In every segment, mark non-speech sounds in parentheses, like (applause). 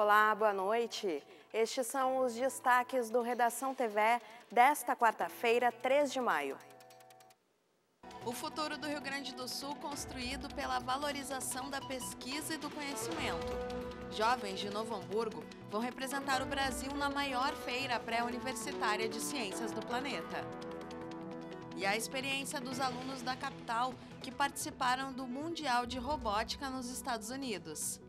Olá, boa noite. Estes são os destaques do Redação TV desta quarta-feira, 3 de maio. O futuro do Rio Grande do Sul construído pela valorização da pesquisa e do conhecimento. Jovens de Novo Hamburgo vão representar o Brasil na maior feira pré-universitária de ciências do planeta. E a experiência dos alunos da capital que participaram do Mundial de Robótica nos Estados Unidos.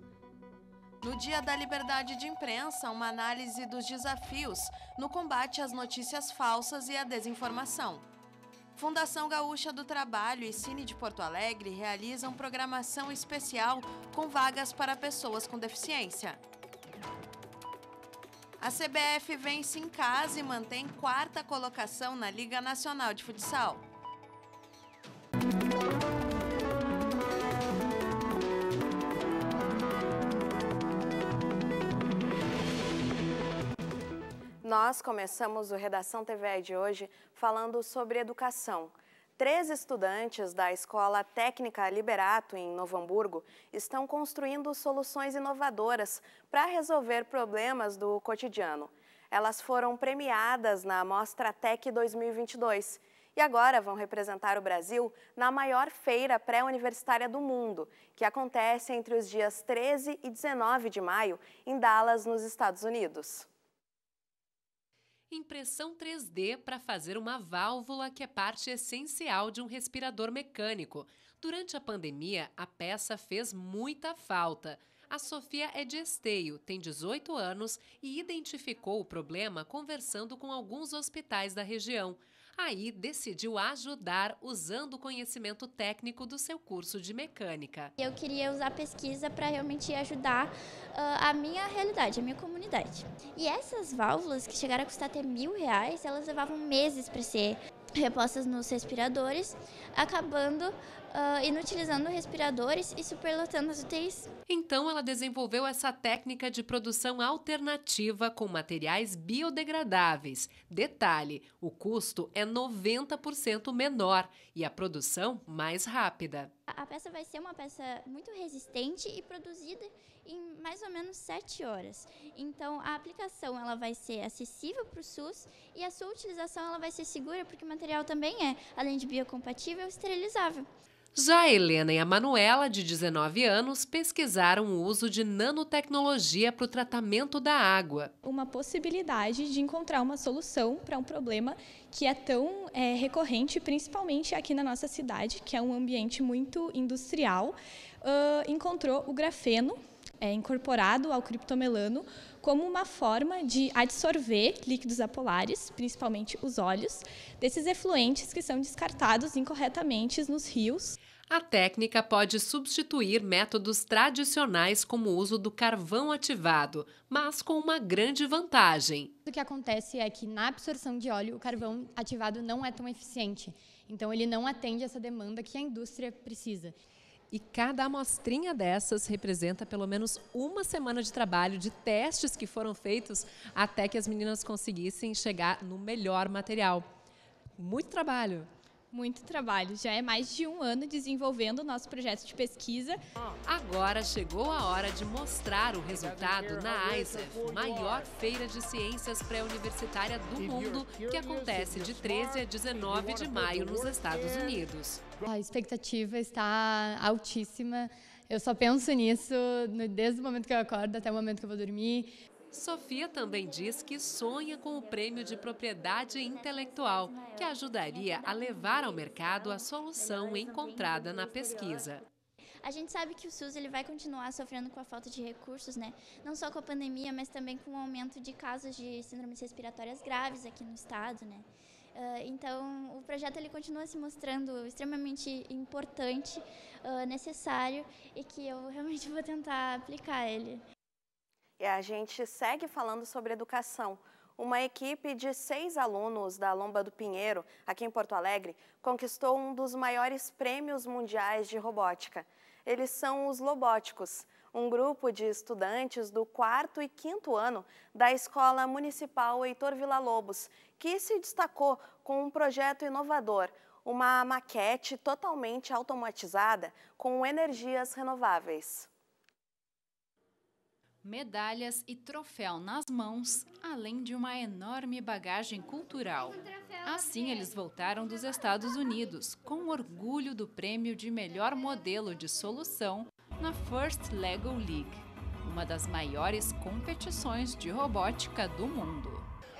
No Dia da Liberdade de Imprensa, uma análise dos desafios no combate às notícias falsas e à desinformação. Fundação Gaúcha do Trabalho e Cine de Porto Alegre realizam programação especial com vagas para pessoas com deficiência. A CBF vence em casa e mantém quarta colocação na Liga Nacional de Futsal. Nós começamos o Redação TVE de hoje falando sobre educação. Três estudantes da Escola Técnica Liberato, em Novo Hamburgo, estão construindo soluções inovadoras para resolver problemas do cotidiano. Elas foram premiadas na Mostra Tech 2022 e agora vão representar o Brasil na maior feira pré-universitária do mundo, que acontece entre os dias 13 e 19 de maio em Dallas, nos Estados Unidos impressão 3D para fazer uma válvula que é parte essencial de um respirador mecânico. Durante a pandemia, a peça fez muita falta. A Sofia é de Esteio, tem 18 anos e identificou o problema conversando com alguns hospitais da região aí decidiu ajudar usando o conhecimento técnico do seu curso de mecânica. Eu queria usar a pesquisa para realmente ajudar uh, a minha realidade, a minha comunidade. E essas válvulas, que chegaram a custar até mil reais, elas levavam meses para ser repostas nos respiradores, acabando uh, inutilizando respiradores e superlotando as UTIs. Então, ela desenvolveu essa técnica de produção alternativa com materiais biodegradáveis. Detalhe: o custo é 90% menor e a produção mais rápida. A peça vai ser uma peça muito resistente e produzida em mais ou menos 7 horas. Então, a aplicação ela vai ser acessível para o SUS e a sua utilização ela vai ser segura porque o material também é, além de biocompatível, esterilizável. Já a Helena e a Manuela, de 19 anos, pesquisaram o uso de nanotecnologia para o tratamento da água. Uma possibilidade de encontrar uma solução para um problema que é tão é, recorrente, principalmente aqui na nossa cidade, que é um ambiente muito industrial, uh, encontrou o grafeno, é, incorporado ao criptomelano como uma forma de adsorver líquidos apolares, principalmente os óleos, desses efluentes que são descartados incorretamente nos rios. A técnica pode substituir métodos tradicionais como o uso do carvão ativado, mas com uma grande vantagem. O que acontece é que na absorção de óleo, o carvão ativado não é tão eficiente. Então, ele não atende essa demanda que a indústria precisa. E cada amostrinha dessas representa pelo menos uma semana de trabalho, de testes que foram feitos até que as meninas conseguissem chegar no melhor material. Muito trabalho! Muito trabalho. Já é mais de um ano desenvolvendo o nosso projeto de pesquisa. Agora chegou a hora de mostrar o resultado na ISEF, maior feira de ciências pré-universitária do mundo, que acontece de 13 a 19 de maio nos Estados Unidos. A expectativa está altíssima. Eu só penso nisso desde o momento que eu acordo até o momento que eu vou dormir. Sofia também diz que sonha com o prêmio de propriedade intelectual, que ajudaria a levar ao mercado a solução encontrada na pesquisa. A gente sabe que o SUS ele vai continuar sofrendo com a falta de recursos, né? Não só com a pandemia, mas também com o aumento de casos de síndromes respiratórias graves aqui no estado, né? Uh, então, o projeto ele continua se mostrando extremamente importante, uh, necessário e que eu (laughs) realmente vou tentar aplicar ele. E a gente segue falando sobre educação. Uma equipe de seis alunos da Lomba do Pinheiro, aqui em Porto Alegre, conquistou um dos maiores prêmios mundiais de robótica. Eles são os Lobóticos, um grupo de estudantes do quarto e quinto ano da Escola Municipal Heitor Vila lobos que se destacou com um projeto inovador, uma maquete totalmente automatizada com energias renováveis medalhas e troféu nas mãos, além de uma enorme bagagem cultural. Assim, eles voltaram dos Estados Unidos, com orgulho do prêmio de melhor modelo de solução na First Lego League, uma das maiores competições de robótica do mundo.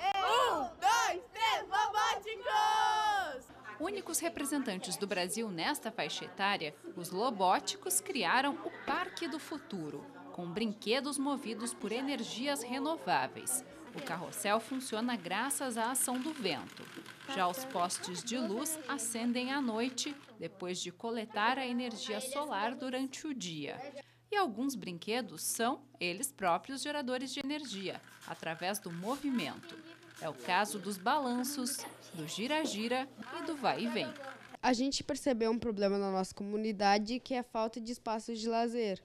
Um, dois, três, robóticos! Únicos representantes do Brasil nesta faixa etária, os Lobóticos criaram o Parque do Futuro, com brinquedos movidos por energias renováveis. O carrossel funciona graças à ação do vento. Já os postes de luz acendem à noite, depois de coletar a energia solar durante o dia. E alguns brinquedos são eles próprios geradores de energia, através do movimento. É o caso dos balanços, do gira-gira e do vai e vem. A gente percebeu um problema na nossa comunidade que é a falta de espaços de lazer.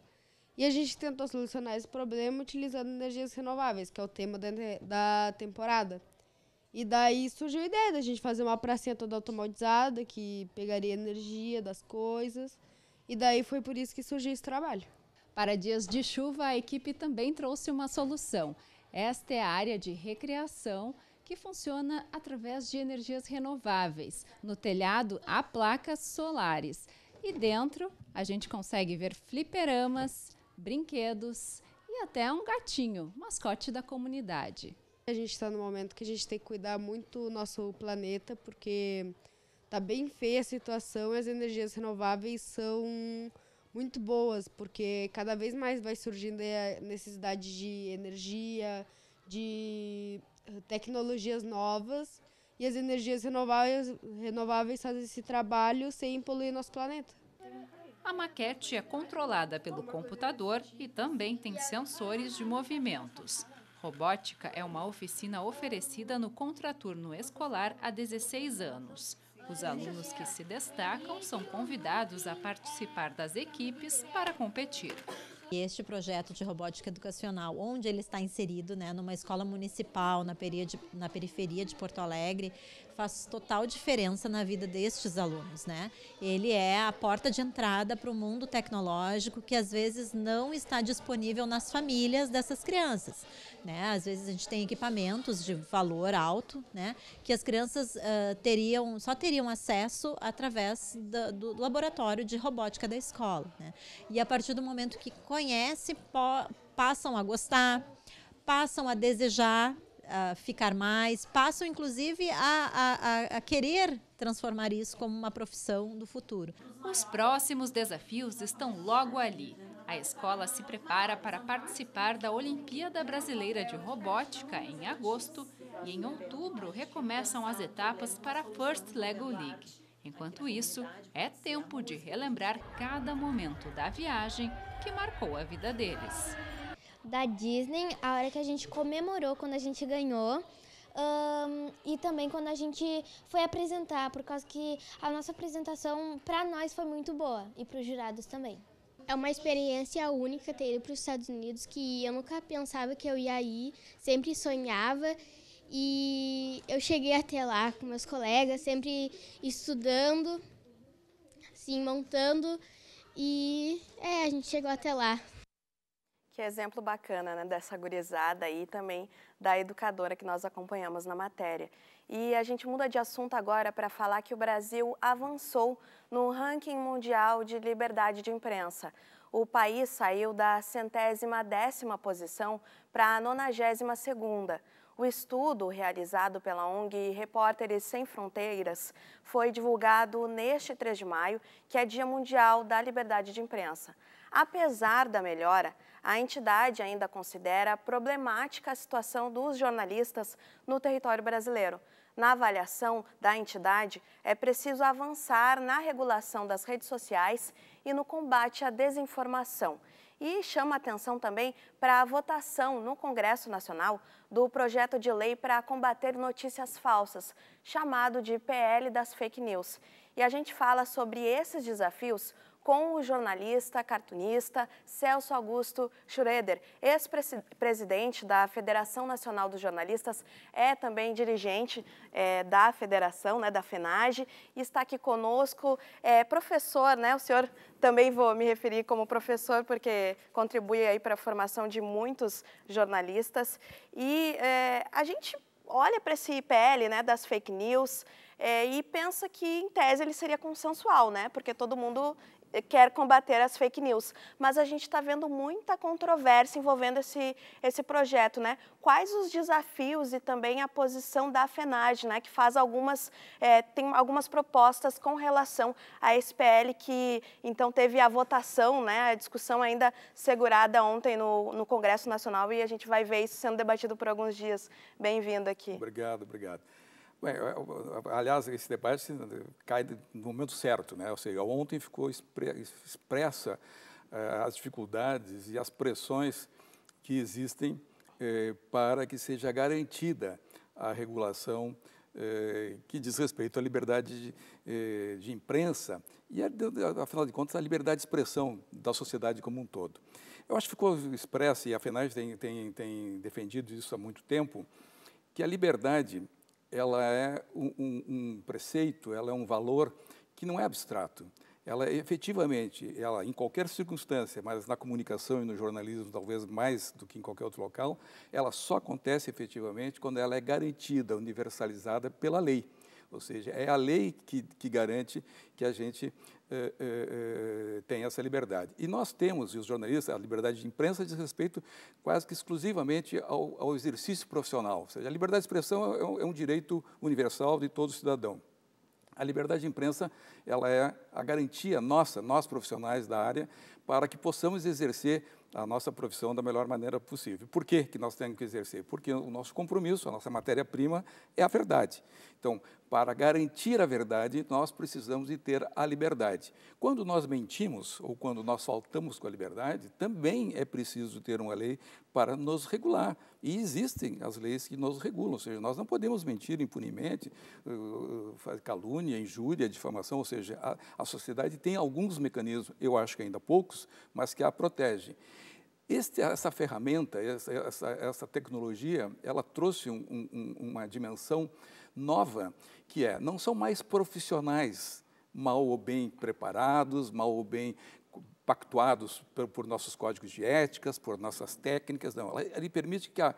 E a gente tentou solucionar esse problema utilizando energias renováveis, que é o tema da, da temporada. E daí surgiu a ideia da gente fazer uma pracinha toda automatizada, que pegaria energia das coisas. E daí foi por isso que surgiu esse trabalho. Para dias de chuva, a equipe também trouxe uma solução. Esta é a área de recreação que funciona através de energias renováveis. No telhado, há placas solares. E dentro, a gente consegue ver fliperamas, brinquedos e até um gatinho, mascote da comunidade. A gente está no momento que a gente tem que cuidar muito do nosso planeta, porque está bem feia a situação e as energias renováveis são muito boas, porque cada vez mais vai surgindo a é, necessidade de energia, de ah, tecnologias novas, e as energias renováveis, renováveis fazem esse trabalho sem poluir nosso planeta. A maquete é controlada pelo computador e também tem sensores de movimentos. Robótica é uma oficina oferecida no contraturno escolar há 16 anos. Os alunos que se destacam são convidados a participar das equipes para competir. Este projeto de robótica educacional, onde ele está inserido né, numa escola municipal na, na periferia de Porto Alegre, faz total diferença na vida destes alunos, né? Ele é a porta de entrada para o mundo tecnológico que às vezes não está disponível nas famílias dessas crianças, né? Às vezes a gente tem equipamentos de valor alto, né? Que as crianças uh, teriam só teriam acesso através do, do, laboratório de robótica da escola, né? E a partir do momento que conhece, passam a gostar, passam a desejar a ficar mais, passam inclusive a, a, a, querer transformar isso como uma profissão do futuro. Os próximos desafios estão logo ali. A escola se prepara para participar da Olimpíada Brasileira de Robótica em agosto e em outubro recomeçam as etapas para a First Lego League. Enquanto isso, é tempo de relembrar cada momento da viagem que marcou a vida deles da Disney, a hora que a gente comemorou quando a gente ganhou. Um, e também quando a gente foi apresentar, por causa que a nossa apresentação para nós foi muito boa e para os jurados também. É uma experiência única ter ido para os Estados Unidos que eu nunca pensava que eu ia ir, sempre sonhava e eu cheguei até lá com meus colegas, sempre estudando, assim, montando e é, a gente chegou até lá. Que exemplo bacana né, dessa gurizada e também da educadora que nós acompanhamos na matéria. E a gente muda de assunto agora para falar que o Brasil avançou no ranking mundial de liberdade de imprensa. O país saiu da centésima décima posição para a nonagésima segunda. O estudo realizado pela ONG Repórteres Sem Fronteiras foi divulgado neste 3 de maio, que é Dia Mundial da Liberdade de Imprensa. Apesar da melhora, a entidade ainda considera problemática a situação dos jornalistas no território brasileiro. Na avaliação da entidade, é preciso avançar na regulação das redes sociais e no combate à desinformação. E chama atenção também para a votação no Congresso Nacional do projeto de lei para combater notícias falsas, chamado de PL das Fake News. E a gente fala sobre esses desafios com o jornalista, cartunista Celso Augusto Schroeder, ex-presidente da Federação Nacional dos Jornalistas, é também dirigente é, da federação, né, da FENAGE, e está aqui conosco, é, professor, né, o senhor também vou me referir como professor, porque contribui aí para a formação de muitos jornalistas, e é, a gente olha para esse IPL né, das fake news, é, e pensa que, em tese, ele seria consensual, né? Porque todo mundo eh, quer combater as fake news. Mas a gente está vendo muita controvérsia envolvendo esse, esse projeto, né? Quais os desafios e também a posição da FENAGE, né? Que faz algumas, é, tem algumas propostas com relação à SPL que então teve a votação, né? A discussão ainda segurada ontem no, no Congresso Nacional e a gente vai ver isso sendo debatido por alguns dias. Bem-vindo aqui. Obrigado, obrigado. Bem, é, aliás, esse debate né, cai no momento certo, né? Ou seja, ontem ficou expressa uh, as dificuldades e as pressões que existem eh, para que seja garantida a regulação eh, que diz respeito à liberdade de, de imprensa e, afinal de contas, à liberdade de expressão da sociedade como um todo. Eu acho que ficou expressa, e a FENAG tem, tem, tem defendido isso há muito tempo, que a liberdade ela é um, um, um preceito, ela é um valor que não é abstrato. Ela efetivamente, ela em qualquer circunstância, mas na comunicação e no jornalismo talvez mais do que em qualquer outro local, ela só acontece efetivamente quando ela é garantida, universalizada pela lei. Ou seja, é a lei que, que garante que a gente eh, eh, eh, tem essa liberdade. E nós temos, e os jornalistas, a liberdade de imprensa diz respeito quase que exclusivamente ao, ao exercício profissional. Ou seja, a liberdade de expressão é, é um, é um direito universal de todo cidadão. A liberdade de imprensa ela é a garantia nossa, nós profissionais da área, para que possamos exercer a nossa profissão da melhor maneira possível. Por que, que nós temos que exercer? Porque o nosso compromisso, a nossa matéria-prima é a verdade. Então, para garantir a verdade, nós precisamos de ter a liberdade. Quando nós mentimos ou quando nós faltamos com a liberdade, também é preciso ter uma lei para nos regular. E existem as leis que nos regulam, ou seja, nós não podemos mentir impunemente, eh, eh, calúnia, injúria, difamação, ou seja, a, a sociedade tem alguns mecanismos, eu acho que ainda poucos, mas que a protegem. Este, essa ferramenta, essa, essa, essa, tecnologia, ela trouxe um, um, uma dimensão nova, que é, não são mais profissionais mal ou bem preparados, mal ou bem pactuados por, por nossos códigos de éticas, por nossas técnicas, não. Ela, permite que a,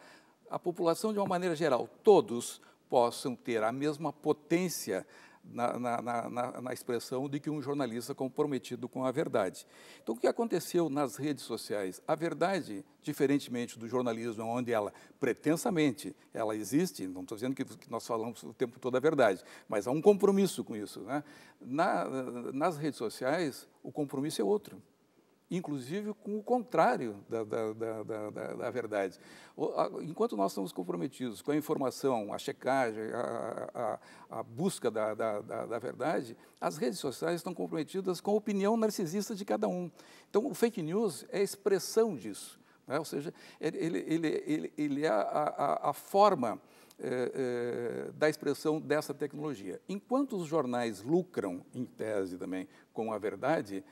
a população, de uma maneira geral, todos possam ter a mesma potência na, na, na, na, expressão de que um jornalista comprometido com a verdade. Então, o que aconteceu nas redes sociais? A verdade, diferentemente do jornalismo, onde ela pretensamente ela existe, não estou dizendo que, que nós falamos o tempo todo a verdade, mas há um compromisso com isso. Né? nas redes sociais, o compromisso é outro inclusive com o contrário da, da, da, da, verdade. Enquanto nós estamos comprometidos com a informação, a checagem, a, a, a busca da, verdade, as redes sociais estão comprometidas com a opinião narcisista de cada um. Então, o fake news é expressão disso. Né? Ou seja, ele, ele, ele, ele é a, a forma é, é, da expressão dessa tecnologia. Enquanto os jornais lucram, em tese também, com a verdade,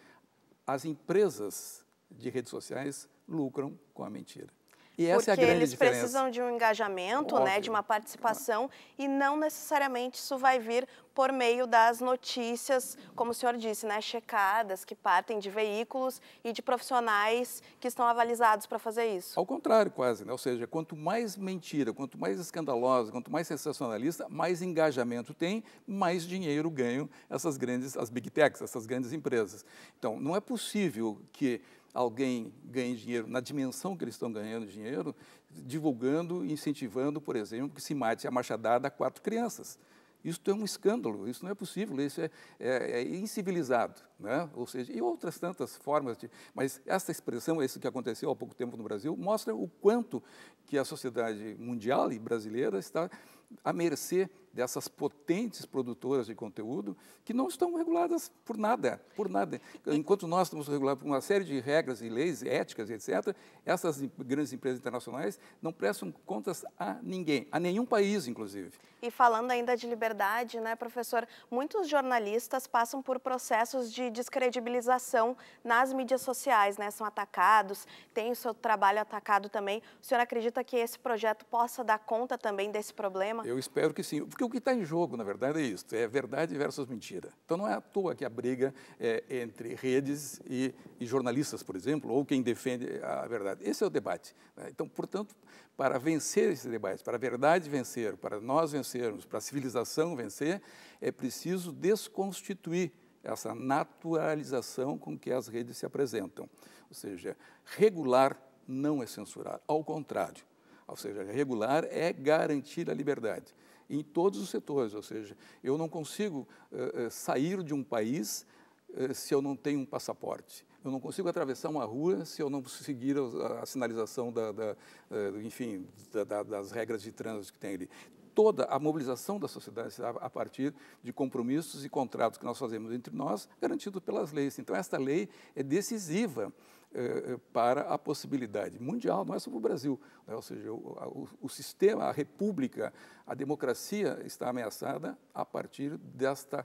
as empresas de redes sociais lucram com a mentira. E essa porque é a grande eles diferença. precisam de um engajamento, Óbvio. né, de uma participação e não necessariamente isso vai vir por meio das notícias, como o senhor disse, né, checadas que partem de veículos e de profissionais que estão avalizados para fazer isso. Ao contrário, quase, né? Ou seja, quanto mais mentira, quanto mais escandalosa, quanto mais sensacionalista, mais engajamento tem, mais dinheiro ganham essas grandes, as big techs, essas grandes empresas. Então, não é possível que alguém ganhe dinheiro na dimensão que eles estão ganhando dinheiro, divulgando, incentivando, por exemplo, que se mate a machadada a quatro crianças. Isso é um escândalo, isso não é possível, isso é, é, é incivilizado. Né? Ou seja, e outras tantas formas de. Mas essa expressão, isso que aconteceu há pouco tempo no Brasil, mostra o quanto que a sociedade mundial e brasileira está à mercê dessas potentes produtoras de conteúdo que não estão reguladas por nada, por nada. Enquanto nós estamos regulados por uma série de regras e leis éticas, etc., essas grandes empresas internacionais não prestam contas a ninguém, a nenhum país, inclusive. E falando ainda de liberdade, né, professor, muitos jornalistas passam por processos de descredibilização nas mídias sociais, né? São atacados, tem o seu trabalho atacado também. O senhor acredita que esse projeto possa dar conta também desse problema? Eu espero que sim, porque porque o que está em jogo, na verdade, é isso: é verdade versus mentira. Então não é à toa que a briga é entre redes e, e jornalistas, por exemplo, ou quem defende a verdade. Esse é o debate. Né? Então, portanto, para vencer esse debate, para a verdade vencer, para nós vencermos, para a civilização vencer, é preciso desconstituir essa naturalização com que as redes se apresentam. Ou seja, regular não é censurar, ao contrário. Ou seja, regular é garantir a liberdade em todos os setores. Ou seja, eu não consigo uh, sair de um país uh, se eu não tenho um passaporte. Eu não consigo atravessar uma rua se eu não seguir a, a sinalização da, da uh, enfim, da, das regras de trânsito que tem ali toda a mobilização da sociedade a partir de compromissos e contratos que nós fazemos entre nós, garantidos pelas leis. Então, esta lei é decisiva eh, eh, para a possibilidade mundial, não é só para o Brasil. Né? Ou seja, o, o, o, sistema, a república, a democracia está ameaçada a partir desta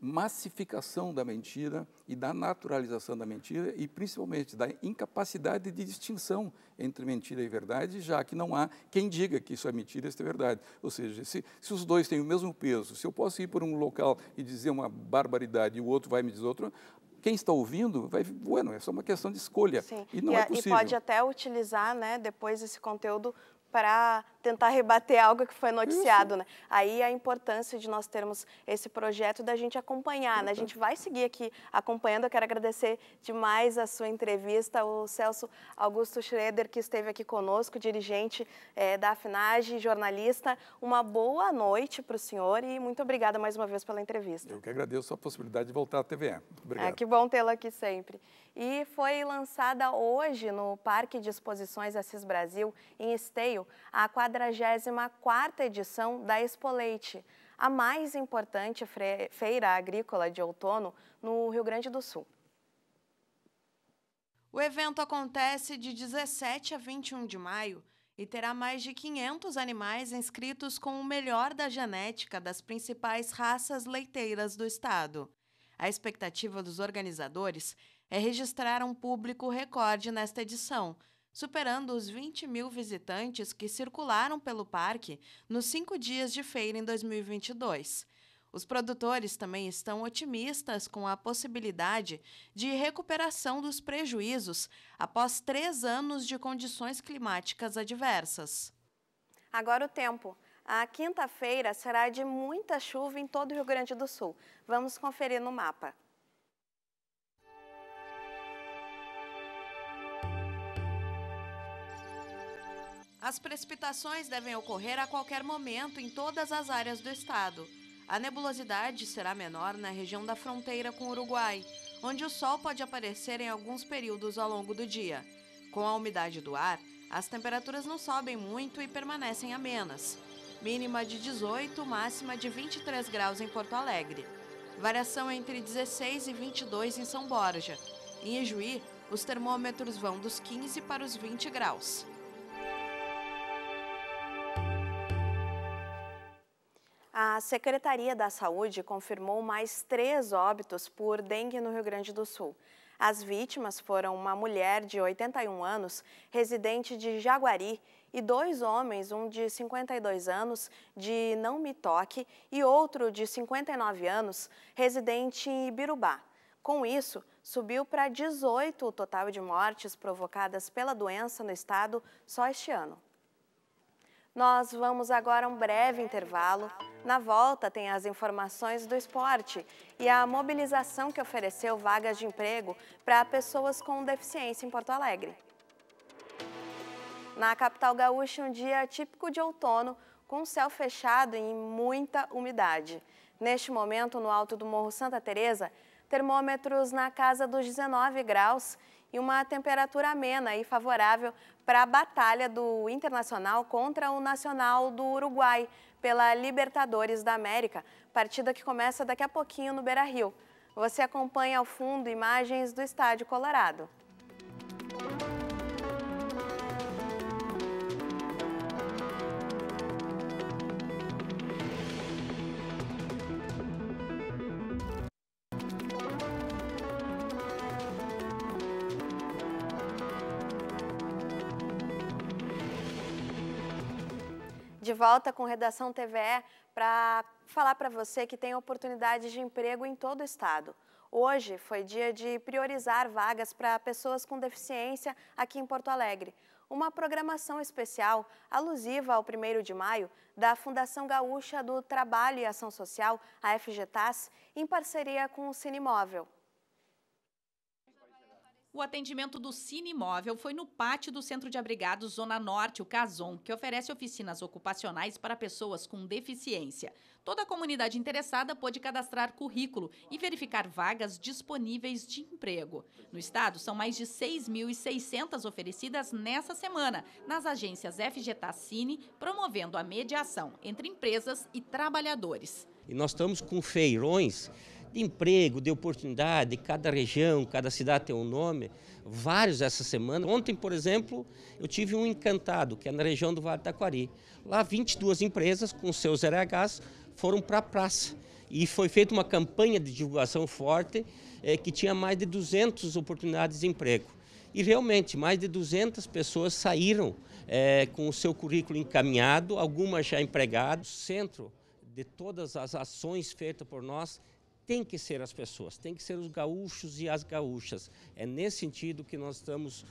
massificação da mentira e da naturalização da mentira e principalmente da incapacidade de distinção entre mentira e verdade, já que não há quem diga que isso é mentira e isso é verdade. Ou seja, se, se os dois têm o mesmo peso, se eu posso ir por um local e dizer uma barbaridade e o outro vai me dizer outra, quem está ouvindo vai, bueno, é só uma questão de escolha. Sim. E não e, é possível. E pode até utilizar né, depois esse conteúdo para tentar rebater algo que foi noticiado, Isso. né? Aí a importância de nós termos esse projeto da gente acompanhar, então. né? A gente vai seguir aqui acompanhando. Eu quero agradecer demais a sua entrevista, o Celso Augusto Schroeder, que esteve aqui conosco, dirigente é, da Afinage, jornalista. Uma boa noite para o senhor e muito obrigada mais uma vez pela entrevista. Eu que agradeço a possibilidade de voltar à TVE. Obrigado. É, que bom tê-lo aqui sempre. E foi lançada hoje no Parque de Exposições Assis Brasil, em Esteio, a 44ª edição da Expoleite, a mais importante feira agrícola de outono no Rio Grande do Sul. O evento acontece de 17 a 21 de maio e terá mais de 500 animais inscritos com o melhor da genética das principais raças leiteiras do estado. A expectativa dos organizadores é registrar um público recorde nesta edição, superando os 20 mil visitantes que circularam pelo parque nos cinco dias de feira em 2022. Os produtores também estão otimistas com a possibilidade de recuperação dos prejuízos após três anos de condições climáticas adversas. Agora o tempo. A quinta-feira será de muita chuva em todo o Rio Grande do Sul. Vamos conferir no mapa. As precipitações devem ocorrer a qualquer momento em todas as áreas do estado. A nebulosidade será menor na região da fronteira com o Uruguai, onde o sol pode aparecer em alguns períodos ao longo do dia. Com a umidade do ar, as temperaturas não sobem muito e permanecem amenas. Mínima de 18, máxima de 23 graus em Porto Alegre. Variação entre 16 e 22 em São Borja. Em Ijuí, os termômetros vão dos 15 para os 20 graus. A Secretaria da Saúde confirmou mais três óbitos por dengue no Rio Grande do Sul. As vítimas foram uma mulher de 81 anos, residente de Jaguari, e dois homens, um de 52 anos, de Não Me Toque, e outro de 59 anos, residente em Ibirubá. Com isso, subiu para 18 o total de mortes provocadas pela doença no estado só este ano. Nós vamos agora a um breve intervalo. Na volta tem as informações do esporte e a mobilização que ofereceu vagas de emprego para pessoas com deficiência em Porto Alegre. Na capital gaúcha, um dia típico de outono, com céu fechado e muita umidade. Neste momento, no alto do Morro Santa Teresa, termômetros na casa dos 19 graus e uma temperatura amena e favorável para a batalha do Internacional contra o Nacional do Uruguai pela Libertadores da América, partida que começa daqui a pouquinho no Beira-Rio. Você acompanha ao fundo imagens do Estádio Colorado. de volta com Redação TVE para falar para você que tem oportunidades de emprego em todo o estado. Hoje foi dia de priorizar vagas para pessoas com deficiência aqui em Porto Alegre. Uma programação especial alusiva ao 1 de maio da Fundação Gaúcha do Trabalho e Ação Social, a FGTAS, em parceria com o Cinemóvel. O atendimento do Cine Imóvel foi no pátio do Centro de Abrigados Zona Norte, o Cason, que oferece oficinas ocupacionais para pessoas com deficiência. Toda a comunidade interessada pôde cadastrar currículo e verificar vagas disponíveis de emprego. No estado, são mais de 6.600 oferecidas nessa semana, nas agências FGTA Cine, promovendo a mediação entre empresas e trabalhadores. E nós estamos com feirões de emprego, de oportunidade, cada região, cada cidade tem um nome, vários essa semana. Ontem, por exemplo, eu tive um encantado, que é na região do Vale da Taquari. Lá 22 empresas com seus RHs foram para a praça e foi feita uma campanha de divulgação forte eh, que tinha mais de 200 oportunidades de emprego. E realmente, mais de 200 pessoas saíram eh, com o seu currículo encaminhado, algumas já empregadas. O centro de todas as ações feitas por nós tem que ser as pessoas, tem que ser os gaúchos e as gaúchas. É nesse sentido que nós estamos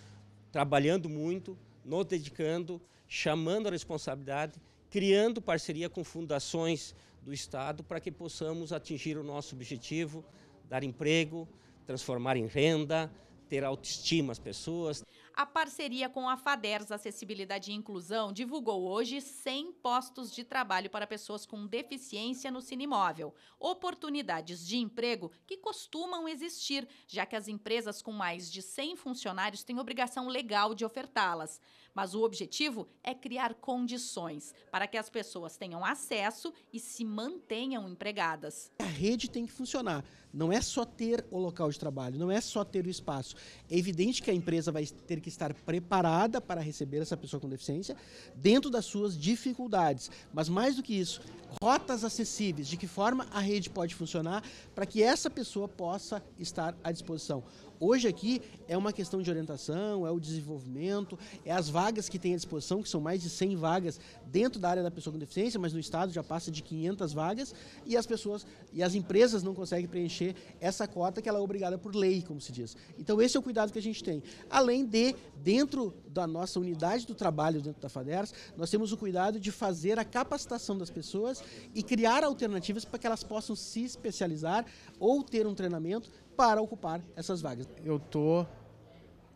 trabalhando muito, nos dedicando, chamando a responsabilidade, criando parceria com fundações do Estado para que possamos atingir o nosso objetivo, dar emprego, transformar em renda, ter autoestima às pessoas a parceria com a FADERS Acessibilidade e Inclusão divulgou hoje 100 postos de trabalho para pessoas com deficiência no Cinemóvel. Oportunidades de emprego que costumam existir, já que as empresas com mais de 100 funcionários têm obrigação legal de ofertá-las. Mas o objetivo é criar condições para que as pessoas tenham acesso e se mantenham empregadas. A rede tem que funcionar. Não é só ter o local de trabalho, não é só ter o espaço. É evidente que a empresa vai ter que estar preparada para receber essa pessoa com deficiência dentro das suas dificuldades. Mas mais do que isso, rotas acessíveis, de que forma a rede pode funcionar para que essa pessoa possa estar à disposição. Hoje aqui é uma questão de orientação, é o desenvolvimento, é as vagas que tem à disposição, que são mais de 100 vagas dentro da área da pessoa com deficiência, mas no estado já passa de 500 vagas e as pessoas e as empresas não conseguem preencher essa cota que ela é obrigada por lei, como se diz. Então esse é o cuidado que a gente tem. Além de dentro da nossa unidade do trabalho dentro da Faders, nós temos o cuidado de fazer a capacitação das pessoas e criar alternativas para que elas possam se especializar ou ter um treinamento para ocupar essas vagas. Eu estou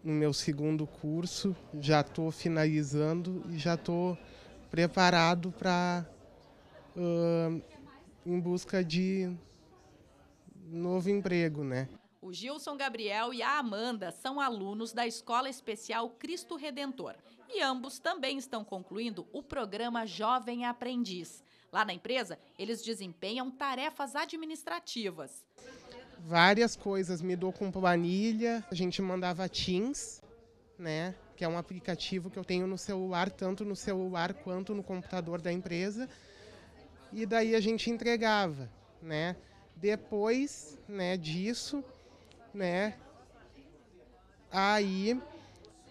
no meu segundo curso, já estou finalizando e já estou preparado para uh, em busca de novo emprego, né? O Gilson Gabriel e a Amanda são alunos da Escola Especial Cristo Redentor e ambos também estão concluindo o programa Jovem Aprendiz. Lá na empresa, eles desempenham tarefas administrativas várias coisas, me dou com planilha, a gente mandava Teams, né? Que é um aplicativo que eu tenho no celular, tanto no celular quanto no computador da empresa. E daí a gente entregava, né? Depois, né, disso, né? Aí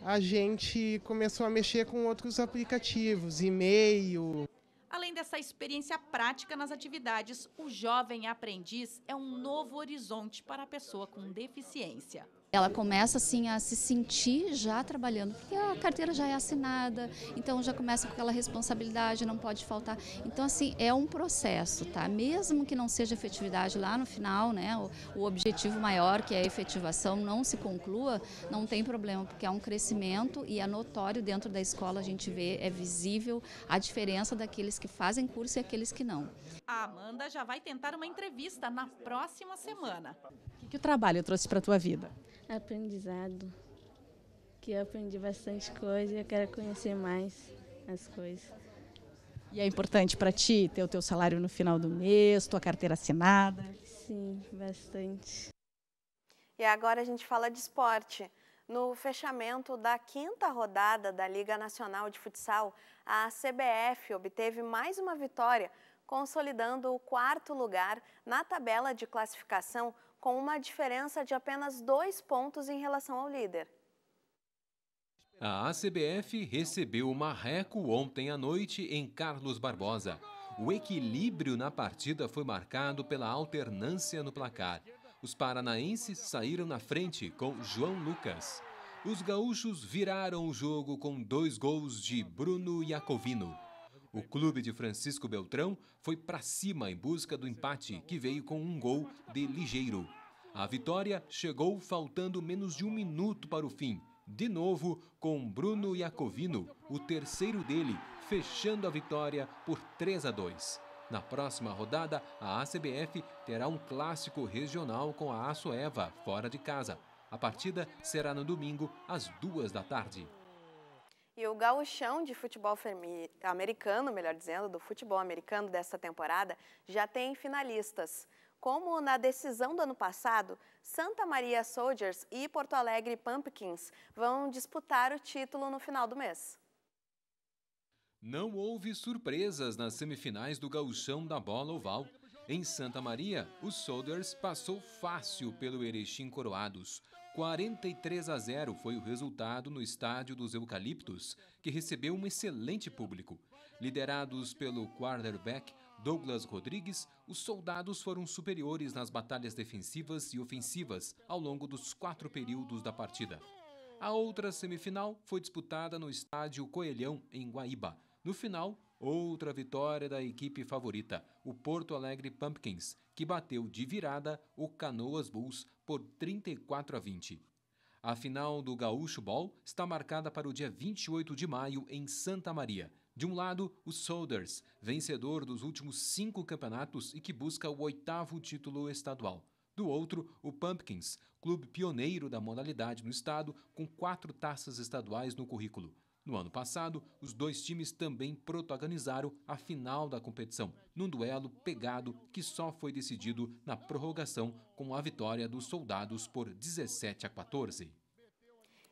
a gente começou a mexer com outros aplicativos, e-mail, Além dessa experiência prática nas atividades, o jovem aprendiz é um novo horizonte para a pessoa com deficiência ela começa assim a se sentir já trabalhando, porque a carteira já é assinada, então já começa com aquela responsabilidade, não pode faltar. Então assim, é um processo, tá? Mesmo que não seja efetividade lá no final, né, o, o objetivo maior, que é a efetivação, não se conclua, não tem problema, porque há um crescimento e é notório dentro da escola, a gente vê, é visível a diferença daqueles que fazem curso e aqueles que não. A Amanda já vai tentar uma entrevista na próxima semana. O que, que o trabalho trouxe para a tua vida? Aprendizado. Que eu aprendi bastante coisa e eu quero conhecer mais as coisas. E é importante para ti ter o teu salário no final do mês, tua carteira assinada? Sim, bastante. E agora a gente fala de esporte. No fechamento da quinta rodada da Liga Nacional de Futsal, a CBF obteve mais uma vitória, consolidando o quarto lugar na tabela de classificação com uma diferença de apenas dois pontos em relação ao líder. A ACBF recebeu o Marreco ontem à noite em Carlos Barbosa. O equilíbrio na partida foi marcado pela alternância no placar. Os paranaenses saíram na frente com João Lucas. Os gaúchos viraram o jogo com dois gols de Bruno Iacovino. O clube de Francisco Beltrão foi para cima em busca do empate, que veio com um gol de ligeiro. A vitória chegou faltando menos de um minuto para o fim. De novo, com Bruno Iacovino, o terceiro dele, fechando a vitória por 3 a 2. Na próxima rodada, a ACBF terá um clássico regional com a Açoeva, fora de casa. A partida será no domingo, às duas da tarde. E o gauchão de futebol americano, melhor dizendo, do futebol americano desta temporada, já tem finalistas. Como na decisão do ano passado, Santa Maria Soldiers e Porto Alegre Pumpkins vão disputar o título no final do mês. Não houve surpresas nas semifinais do gauchão da bola oval. Em Santa Maria, o Soldiers passou fácil pelo Erechim Coroados. 43 a 0 foi o resultado no estádio dos Eucaliptos, que recebeu um excelente público. Liderados pelo quarterback Douglas Rodrigues, os soldados foram superiores nas batalhas defensivas e ofensivas ao longo dos quatro períodos da partida. A outra semifinal foi disputada no estádio Coelhão, em Guaíba. No final, outra vitória da equipe favorita, o Porto Alegre Pumpkins, que bateu de virada o Canoas Bulls por 34 a 20. A final do Gaúcho Ball está marcada para o dia 28 de maio em Santa Maria. De um lado, o Soldiers, vencedor dos últimos cinco campeonatos e que busca o oitavo título estadual. Do outro, o Pumpkins, clube pioneiro da modalidade no estado, com quatro taças estaduais no currículo. No ano passado, os dois times também protagonizaram a final da competição, num duelo pegado que só foi decidido na prorrogação com a vitória dos soldados por 17 a 14.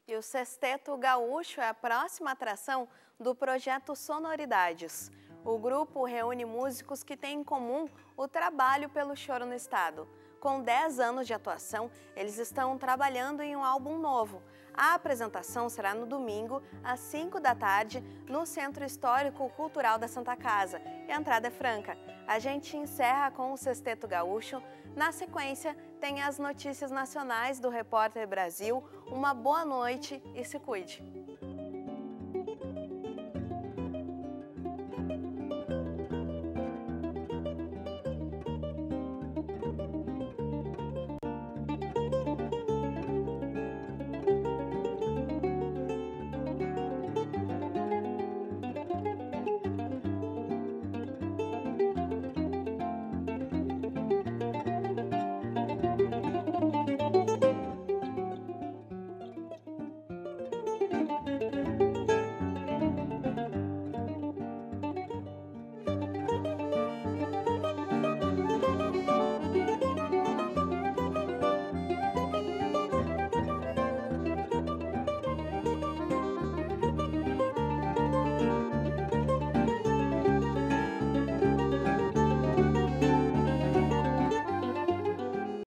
E o Sesteto Gaúcho é a próxima atração do projeto Sonoridades. O grupo reúne músicos que têm em comum o trabalho pelo choro no estado. Com 10 anos de atuação, eles estão trabalhando em um álbum novo a apresentação será no domingo, às 5 da tarde, no Centro Histórico Cultural da Santa Casa. E a entrada é franca. A gente encerra com o Sesteto Gaúcho. Na sequência, tem as notícias nacionais do Repórter Brasil. Uma boa noite e se cuide!